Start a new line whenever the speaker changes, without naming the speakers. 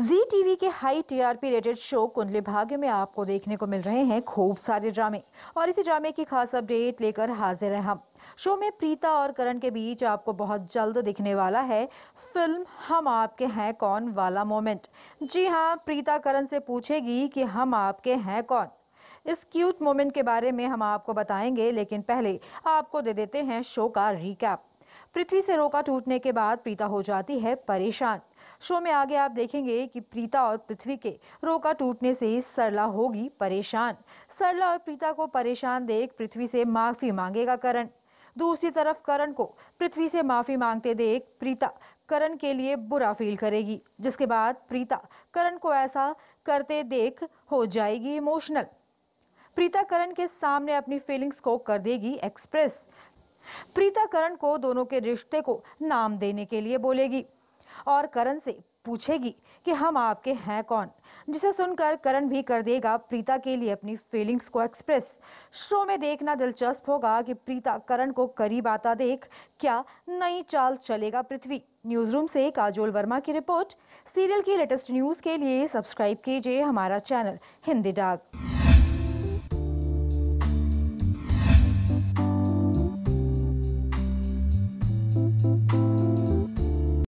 जी TV के high TRP rated show Kundali Bhagya में आपको देखने को मिल रहे हैं खूब सारे ड्रामे और इसी ड्रामे की खास अपडेट लेकर हाजिर हैं हम शो में प्रीता और करण के बीच आपको बहुत जल्द दिखने वाला है फिल्म हम आपके हैं कौन वाला मोमेंट जी हाँ प्रीता करण से पूछेगी कि हम आपके हैं कौन इस क्यूट मोमेंट के बारे में हम आपको बताएंगे लेकिन पहले आपको दे देते हैं शो का रिकैप पृथ्वी से रोका टूटने के बाद प्रीता हो जाती है परेशान शो में आगे आप देखेंगे कि प्रीता और पृथ्वी के रोका टूटने से सरला होगी परेशान सरला और प्रीता को परेशान देख पृथ्वी से माफ़ी मांगेगा करण दूसरी तरफ करण को पृथ्वी से माफ़ी मांगते देख प्रीता करण के लिए बुरा फील करेगी जिसके बाद प्रीता करण को ऐसा करते देख हो जाएगी इमोशनल प्रीता करण के सामने अपनी फीलिंग्स को कर देगी एक्सप्रेस प्रीता करण को दोनों के रिश्ते को नाम देने के लिए बोलेगी और करण से पूछेगी कि हम आपके हैं कौन जिसे सुनकर करण भी कर देगा प्रीता के लिए अपनी फीलिंग्स को एक्सप्रेस शो में देखना दिलचस्प होगा कि प्रीता करण को करीब आता देख क्या नई चाल चलेगा पृथ्वी न्यूज रूम से काजोल वर्मा की रिपोर्ट सीरियल की लेटेस्ट न्यूज़ के लिए सब्सक्राइब कीजिए हमारा चैनल हिंदी डाक